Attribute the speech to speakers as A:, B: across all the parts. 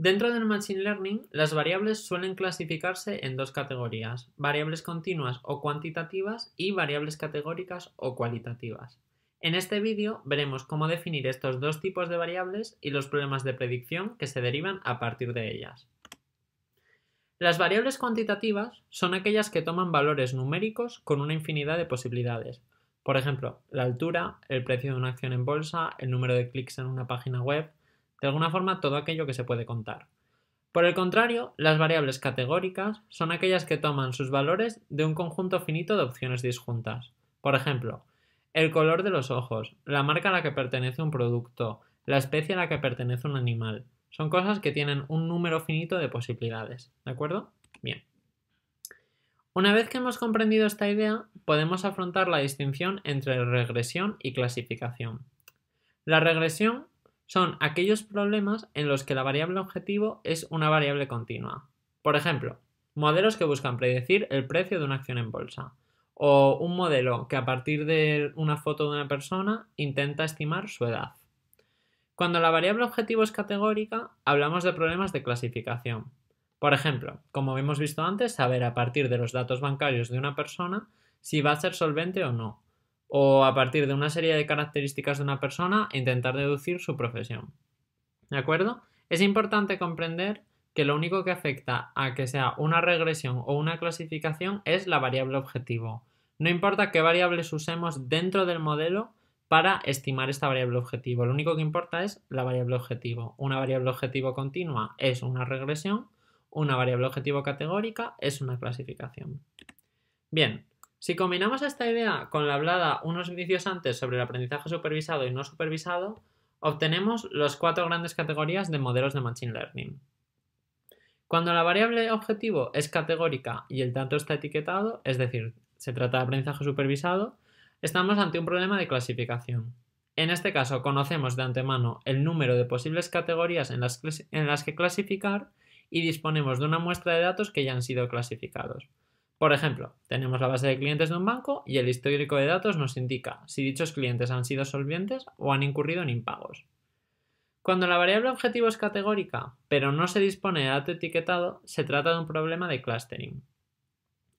A: Dentro del Machine Learning, las variables suelen clasificarse en dos categorías, variables continuas o cuantitativas y variables categóricas o cualitativas. En este vídeo veremos cómo definir estos dos tipos de variables y los problemas de predicción que se derivan a partir de ellas. Las variables cuantitativas son aquellas que toman valores numéricos con una infinidad de posibilidades. Por ejemplo, la altura, el precio de una acción en bolsa, el número de clics en una página web, de alguna forma todo aquello que se puede contar. Por el contrario, las variables categóricas son aquellas que toman sus valores de un conjunto finito de opciones disjuntas. Por ejemplo, el color de los ojos, la marca a la que pertenece un producto, la especie a la que pertenece un animal. Son cosas que tienen un número finito de posibilidades. ¿De acuerdo? Bien. Una vez que hemos comprendido esta idea, podemos afrontar la distinción entre regresión y clasificación. La regresión son aquellos problemas en los que la variable objetivo es una variable continua. Por ejemplo, modelos que buscan predecir el precio de una acción en bolsa o un modelo que a partir de una foto de una persona intenta estimar su edad. Cuando la variable objetivo es categórica, hablamos de problemas de clasificación. Por ejemplo, como hemos visto antes, saber a partir de los datos bancarios de una persona si va a ser solvente o no, o a partir de una serie de características de una persona intentar deducir su profesión. ¿De acuerdo? Es importante comprender que lo único que afecta a que sea una regresión o una clasificación es la variable objetivo. No importa qué variables usemos dentro del modelo para estimar esta variable objetivo. Lo único que importa es la variable objetivo. Una variable objetivo continua es una regresión, una variable objetivo categórica es una clasificación. Bien, si combinamos esta idea con la hablada unos inicios antes sobre el aprendizaje supervisado y no supervisado, obtenemos las cuatro grandes categorías de modelos de Machine Learning. Cuando la variable objetivo es categórica y el dato está etiquetado, es decir, se trata de aprendizaje supervisado, estamos ante un problema de clasificación. En este caso, conocemos de antemano el número de posibles categorías en las, en las que clasificar y disponemos de una muestra de datos que ya han sido clasificados. Por ejemplo, tenemos la base de clientes de un banco y el histórico de datos nos indica si dichos clientes han sido solventes o han incurrido en impagos. Cuando la variable objetivo es categórica, pero no se dispone de dato etiquetado, se trata de un problema de clustering.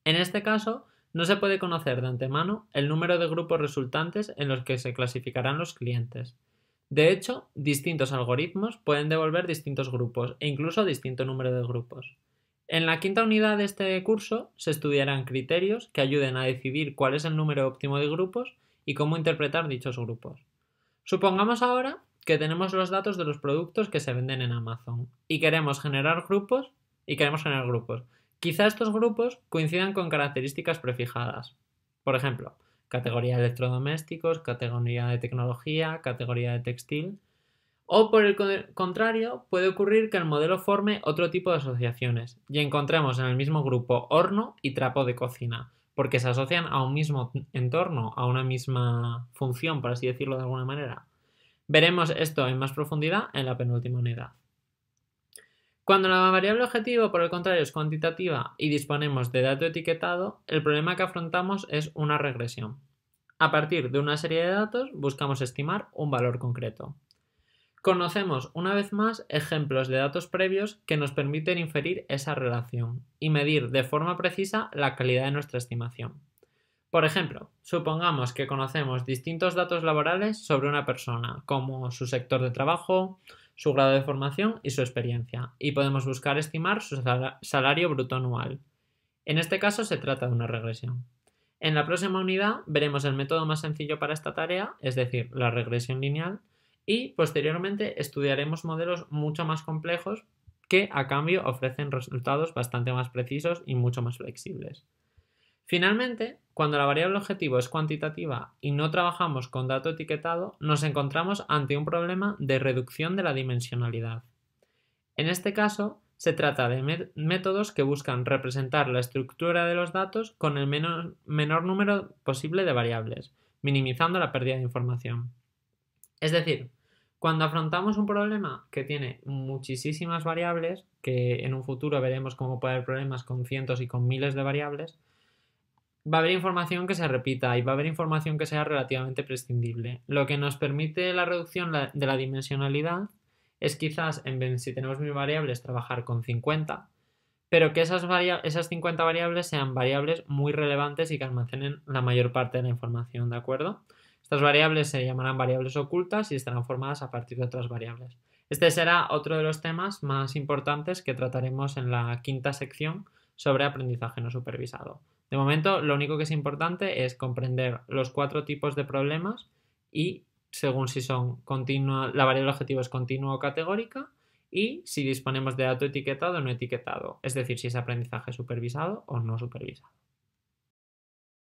A: En este caso, no se puede conocer de antemano el número de grupos resultantes en los que se clasificarán los clientes. De hecho, distintos algoritmos pueden devolver distintos grupos e incluso distinto número de grupos. En la quinta unidad de este curso se estudiarán criterios que ayuden a decidir cuál es el número óptimo de grupos y cómo interpretar dichos grupos. Supongamos ahora que tenemos los datos de los productos que se venden en Amazon y queremos generar grupos y queremos generar grupos. Quizá estos grupos coincidan con características prefijadas. Por ejemplo, categoría de electrodomésticos, categoría de tecnología, categoría de textil, o por el contrario, puede ocurrir que el modelo forme otro tipo de asociaciones y encontremos en el mismo grupo horno y trapo de cocina, porque se asocian a un mismo entorno, a una misma función, por así decirlo de alguna manera. Veremos esto en más profundidad en la penúltima unidad. Cuando la variable objetivo, por el contrario, es cuantitativa y disponemos de dato etiquetado, el problema que afrontamos es una regresión. A partir de una serie de datos buscamos estimar un valor concreto. Conocemos una vez más ejemplos de datos previos que nos permiten inferir esa relación y medir de forma precisa la calidad de nuestra estimación. Por ejemplo, supongamos que conocemos distintos datos laborales sobre una persona, como su sector de trabajo, su grado de formación y su experiencia, y podemos buscar estimar su salario bruto anual. En este caso se trata de una regresión. En la próxima unidad veremos el método más sencillo para esta tarea, es decir, la regresión lineal, y posteriormente estudiaremos modelos mucho más complejos que a cambio ofrecen resultados bastante más precisos y mucho más flexibles. Finalmente, cuando la variable objetivo es cuantitativa y no trabajamos con dato etiquetado, nos encontramos ante un problema de reducción de la dimensionalidad. En este caso, se trata de métodos que buscan representar la estructura de los datos con el menor, menor número posible de variables, minimizando la pérdida de información. Es decir, cuando afrontamos un problema que tiene muchísimas variables, que en un futuro veremos cómo puede haber problemas con cientos y con miles de variables, va a haber información que se repita y va a haber información que sea relativamente prescindible. Lo que nos permite la reducción de la dimensionalidad es quizás, en si tenemos mil variables, trabajar con 50, pero que esas, esas 50 variables sean variables muy relevantes y que almacenen la mayor parte de la información, ¿de acuerdo? Estas variables se llamarán variables ocultas y estarán formadas a partir de otras variables. Este será otro de los temas más importantes que trataremos en la quinta sección sobre aprendizaje no supervisado. De momento, lo único que es importante es comprender los cuatro tipos de problemas y según si son continua, la variable objetivo es continua o categórica y si disponemos de dato etiquetado o no etiquetado, es decir, si es aprendizaje supervisado o no supervisado.